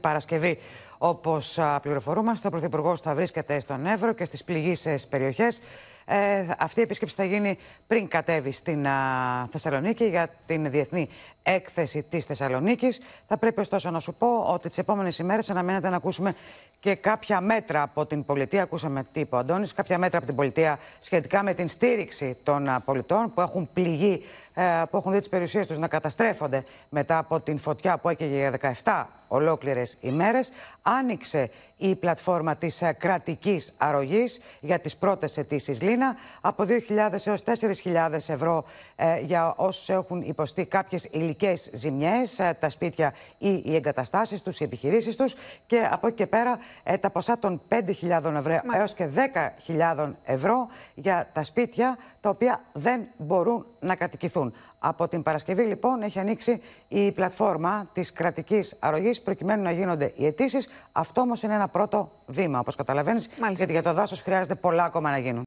Para, escrever. Όπω πληροφορούμαστε, ο Πρωθυπουργός θα βρίσκεται στον Εύρο και στις πληγήσεις περιοχές. Ε, αυτή η επίσκεψη θα γίνει πριν κατέβει στην Θεσσαλονίκη για την διεθνή έκθεση της Θεσσαλονίκης. Θα πρέπει ωστόσο να σου πω ότι τις επόμενες ημέρες αναμένεται να ακούσουμε και κάποια μέτρα από την πολιτεία. Ακούσαμε τύπο Αντώνης, κάποια μέτρα από την πολιτεία σχετικά με την στήριξη των πολιτών που έχουν πληγεί, ε, που έχουν δει τις περιουσίες τους να καταστρέφονται μετά από την φωτιά που έκαιγε για 17 ολόκληρες ημέρες άνοιξε η πλατφόρμα της ε, κρατικής αρρωγής για τις πρώτες αιτήσεις Λίνα από 2.000 έως 4.000 ευρώ ε, για όσους έχουν υποστεί κάποιες υλικές ζημιές, ε, τα σπίτια ή οι εγκαταστάσεις τους, οι επιχειρήσεις τους και από εκεί και πέρα τα ποσά των 5.000 ευρώ έως και 10.000 ευρώ για τα σπίτια τα οποία δεν μπορούν να κατοικηθούν. Από την Παρασκευή, λοιπόν, έχει ανοίξει η πλατφόρμα της κρατικής αρρωγής προκειμένου να γίνονται οι αιτήσεις. Αυτό όμως είναι ένα πρώτο βήμα, όπως καταλαβαίνεις. Γιατί για το δάσος χρειάζεται πολλά ακόμα να γίνουν.